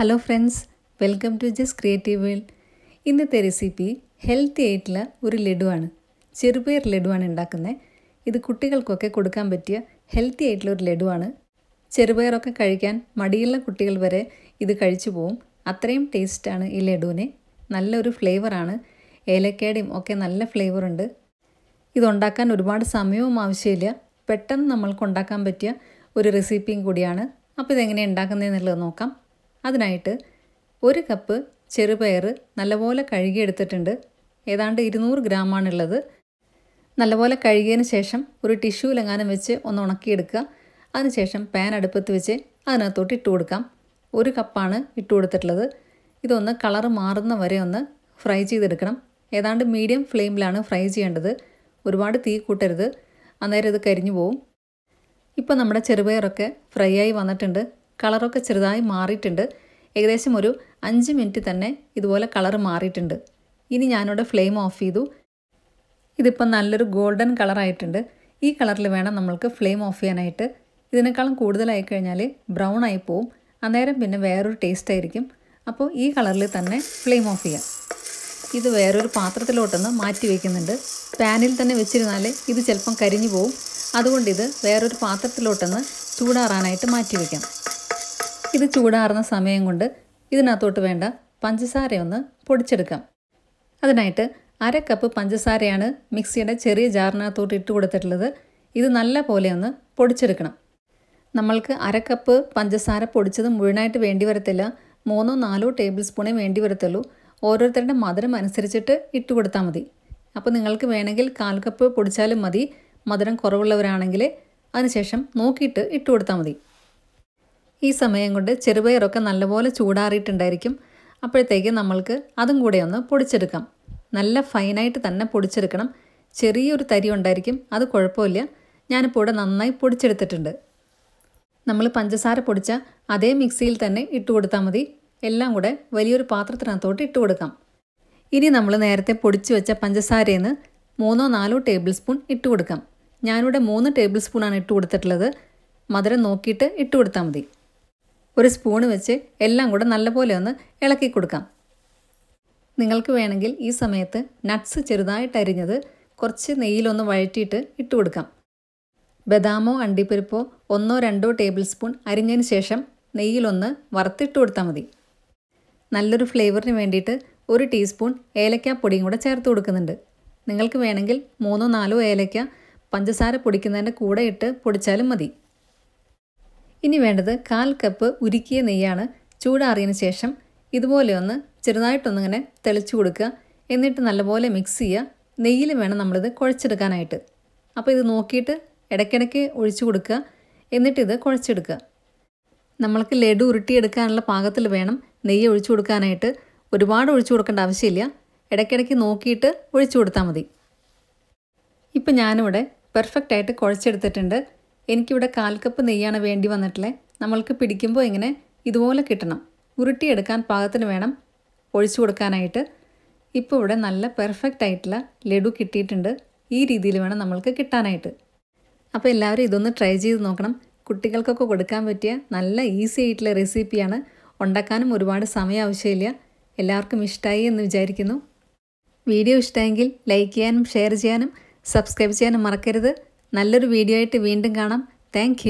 hello friends welcome to Jas creative world ഇന്നത്തെ recipe healthy ആയിട്ടുള്ള ഒരു ലഡുവാണ് ചെറുപയർ ലഡുവാണ് ഉണ്ടാക്കുന്നത് ഇത് കുട്ടികൾക്കൊക്കെ കൊടുക്കാൻ പറ്റിയ ഹെൽത്തി ആയിട്ടുള്ള ഒരു ലഡുവാണ് ചെറുപയറൊക്കെ കഴിക്കാൻ മടിയുള്ള കുട്ടികൾ വരെ ഇത് കഴിച്ചു പോവും അത്രയും ടേസ്റ്റാണ് ഈ ലഡുവിന് നല്ലൊരു ഫ്ലേവറാണ് ഏലക്കയുടെയും ഒക്കെ നല്ല ഫ്ലേവറുണ്ട് ഇതുണ്ടാക്കാൻ ഒരുപാട് സമയവും ആവശ്യമില്ല പെട്ടെന്ന് നമ്മൾക്ക് ഉണ്ടാക്കാൻ പറ്റിയ ഒരു റെസിപ്പിയും കൂടിയാണ് അപ്പോൾ ഇതെങ്ങനെയാണ് ഉണ്ടാക്കുന്നതെന്നുള്ളത് നോക്കാം അതിനായിട്ട് ഒരു കപ്പ് ചെറുപയർ നല്ലപോലെ കഴുകിയെടുത്തിട്ടുണ്ട് ഏതാണ്ട് ഇരുന്നൂറ് ഗ്രാമാണുള്ളത് നല്ലപോലെ കഴുകിയതിന് ശേഷം ഒരു ടിഷ്യൂ ലങ്ങാനും വെച്ച് ഒന്ന് ഉണക്കിയെടുക്കുക അതിനുശേഷം പാൻ അടുപ്പത്ത് വെച്ച് അതിനകത്തോട്ട് ഇട്ട് കൊടുക്കാം ഒരു കപ്പാണ് ഇട്ട് കൊടുത്തിട്ടുള്ളത് ഇതൊന്ന് കളർ മാറുന്ന വരെ ഒന്ന് ഫ്രൈ ചെയ്തെടുക്കണം ഏതാണ്ട് മീഡിയം ഫ്ലെയിമിലാണ് ഫ്രൈ ചെയ്യേണ്ടത് ഒരുപാട് തീ കൂട്ടരുത് അന്നേരം ഇത് കരിഞ്ഞു പോവും ഇപ്പോൾ നമ്മുടെ ചെറുപയറൊക്കെ ഫ്രൈ ആയി വന്നിട്ടുണ്ട് കളറൊക്കെ ചെറുതായി മാറിയിട്ടുണ്ട് ഏകദേശം ഒരു അഞ്ച് മിനിറ്റ് തന്നെ ഇതുപോലെ കളർ മാറിയിട്ടുണ്ട് ഇനി ഞാനിവിടെ ഫ്ലെയിം ഓഫ് ചെയ്തു ഇതിപ്പം നല്ലൊരു ഗോൾഡൻ കളറായിട്ടുണ്ട് ഈ കളറിൽ വേണം നമ്മൾക്ക് ഫ്ലെയിം ഓഫ് ചെയ്യാനായിട്ട് ഇതിനേക്കാളും കൂടുതലായി കഴിഞ്ഞാൽ ബ്രൗൺ ആയി പോവും അന്നേരം പിന്നെ വേറൊരു ടേസ്റ്റ് ആയിരിക്കും അപ്പോൾ ഈ കളറിൽ തന്നെ ഫ്ലെയിം ഓഫ് ചെയ്യാം ഇത് വേറൊരു പാത്രത്തിലോട്ടൊന്ന് മാറ്റി വയ്ക്കുന്നുണ്ട് പാനിൽ തന്നെ വെച്ചിരുന്നാൽ ഇത് ചിലപ്പം കരിഞ്ഞു പോവും അതുകൊണ്ട് ഇത് വേറൊരു പാത്രത്തിലോട്ടൊന്ന് ചൂടാറാനായിട്ട് മാറ്റി വയ്ക്കാം ഇത് ചൂടാറുന്ന സമയം കൊണ്ട് ഇതിനകത്തോട്ട് വേണ്ട പഞ്ചസാരയൊന്ന് പൊടിച്ചെടുക്കാം അതിനായിട്ട് അര കപ്പ് പഞ്ചസാരയാണ് മിക്സിയുടെ ചെറിയ ജാറിനകത്തോട്ട് ഇട്ട് കൊടുത്തിട്ടുള്ളത് ഇത് നല്ല പോലെ ഒന്ന് പൊടിച്ചെടുക്കണം നമ്മൾക്ക് അര കപ്പ് പഞ്ചസാര പൊടിച്ചത് മുഴുവനായിട്ട് വേണ്ടി വരത്തില്ല മൂന്നോ നാലോ ടേബിൾ സ്പൂണേ വേണ്ടി വരത്തുള്ളൂ ഓരോരുത്തരുടെ മധുരം അനുസരിച്ചിട്ട് ഇട്ട് കൊടുത്താൽ മതി അപ്പോൾ നിങ്ങൾക്ക് വേണമെങ്കിൽ കാൽ കപ്പ് പൊടിച്ചാലും മതി മധുരം കുറവുള്ളവരാണെങ്കിൽ അതിനുശേഷം നോക്കിയിട്ട് ഇട്ട് കൊടുത്താൽ മതി ഈ സമയം കൊണ്ട് ചെറുപയറൊക്കെ നല്ലപോലെ ചൂടാറിയിട്ടുണ്ടായിരിക്കും അപ്പോഴത്തേക്ക് നമ്മൾക്ക് അതും കൂടെ ഒന്ന് പൊടിച്ചെടുക്കാം നല്ല ഫൈനായിട്ട് തന്നെ പൊടിച്ചെടുക്കണം ചെറിയൊരു തരി ഉണ്ടായിരിക്കും അത് കുഴപ്പമില്ല ഞാനിപ്പോൾ ഇവിടെ നന്നായി പൊടിച്ചെടുത്തിട്ടുണ്ട് നമ്മൾ പഞ്ചസാര പൊടിച്ച അതേ മിക്സിയിൽ തന്നെ ഇട്ട് കൊടുത്താൽ മതി എല്ലാം കൂടെ വലിയൊരു പാത്രത്തിനകത്തോട്ട് ഇട്ട് കൊടുക്കാം ഇനി നമ്മൾ നേരത്തെ പൊടിച്ചു വെച്ച പഞ്ചസാരയിൽ നിന്ന് മൂന്നോ നാലോ ടേബിൾ സ്പൂൺ ഇട്ട് കൊടുക്കാം ഞാനിവിടെ മൂന്ന് ടേബിൾ സ്പൂണാണ് ഇട്ട് കൊടുത്തിട്ടുള്ളത് മധുരം നോക്കിയിട്ട് ഇട്ട് കൊടുത്താൽ മതി ഒരു സ്പൂൺ വെച്ച് എല്ലാം കൂടെ നല്ലപോലെ ഒന്ന് ഇളക്കി കൊടുക്കാം നിങ്ങൾക്ക് വേണമെങ്കിൽ ഈ സമയത്ത് നട്ട്സ് ചെറുതായിട്ട് അരിഞ്ഞത് കുറച്ച് നെയ്യിലൊന്ന് വഴറ്റിയിട്ട് ഇട്ട് കൊടുക്കാം ബദാമോ അണ്ടിപ്പരിപ്പോ ഒന്നോ രണ്ടോ ടേബിൾ സ്പൂൺ അരിഞ്ഞതിന് ശേഷം നെയ്യിലൊന്ന് വറുത്തിട്ട് കൊടുത്താൽ മതി നല്ലൊരു ഫ്ലേവറിന് വേണ്ടിയിട്ട് ഒരു ടീസ്പൂൺ പൊടിയും കൂടെ ചേർത്ത് കൊടുക്കുന്നുണ്ട് നിങ്ങൾക്ക് വേണമെങ്കിൽ മൂന്നോ നാലോ ഏലക്ക പഞ്ചസാര പൊടിക്കുന്നതിൻ്റെ കൂടെ ഇട്ട് പൊടിച്ചാലും മതി ഇനി വേണ്ടത് കാൽ കപ്പ് ഉരുക്കിയ നെയ്യാണ് ചൂടാറിയതിന് ശേഷം ഇതുപോലെ ഒന്ന് ചെറുതായിട്ടൊന്നിങ്ങനെ തെളിച്ചു കൊടുക്കുക എന്നിട്ട് നല്ലപോലെ മിക്സ് ചെയ്യുക നെയ്യിൽ വേണം നമ്മളിത് കുഴച്ചെടുക്കാനായിട്ട് അപ്പോൾ ഇത് നോക്കിയിട്ട് ഇടയ്ക്കിടയ്ക്ക് ഒഴിച്ചു കൊടുക്കുക എന്നിട്ട് ഇത് കുഴച്ചെടുക്കുക നമ്മൾക്ക് ലഡു ഉരുട്ടിയെടുക്കാനുള്ള പാകത്തിൽ വേണം നെയ്യ് ഒഴിച്ചു കൊടുക്കാനായിട്ട് ഒരുപാട് ഒഴിച്ചു കൊടുക്കേണ്ട ആവശ്യമില്ല ഇടയ്ക്കിടയ്ക്ക് നോക്കിയിട്ട് ഒഴിച്ചു കൊടുത്താൽ മതി ഇപ്പം ഞാനിവിടെ പെർഫെക്റ്റായിട്ട് കുഴച്ചെടുത്തിട്ടുണ്ട് എനിക്കിവിടെ കാൽ കപ്പ് നെയ്യാണ് വേണ്ടി വന്നിട്ടില്ലേ നമ്മൾക്ക് പിടിക്കുമ്പോൾ ഇങ്ങനെ ഇതുപോലെ കിട്ടണം ഉരുട്ടിയെടുക്കാൻ പാകത്തിന് വേണം ഒഴിച്ചു കൊടുക്കാനായിട്ട് ഇപ്പോൾ ഇവിടെ നല്ല പെർഫെക്റ്റ് ആയിട്ടുള്ള ലഡു കിട്ടിയിട്ടുണ്ട് ഈ രീതിയിൽ വേണം നമ്മൾക്ക് കിട്ടാനായിട്ട് അപ്പോൾ എല്ലാവരും ഇതൊന്ന് ട്രൈ ചെയ്ത് നോക്കണം കുട്ടികൾക്കൊക്കെ കൊടുക്കാൻ പറ്റിയ നല്ല ഈസി ആയിട്ടുള്ള റെസിപ്പിയാണ് ഉണ്ടാക്കാനും ഒരുപാട് സമയം ആവശ്യമില്ല എല്ലാവർക്കും ഇഷ്ടമായി എന്ന് വിചാരിക്കുന്നു വീഡിയോ ഇഷ്ടമെങ്കിൽ ലൈക്ക് ചെയ്യാനും ഷെയർ ചെയ്യാനും സബ്സ്ക്രൈബ് ചെയ്യാനും മറക്കരുത് നല്ലൊരു വീഡിയോ ആയിട്ട് വീണ്ടും കാണാം താങ്ക്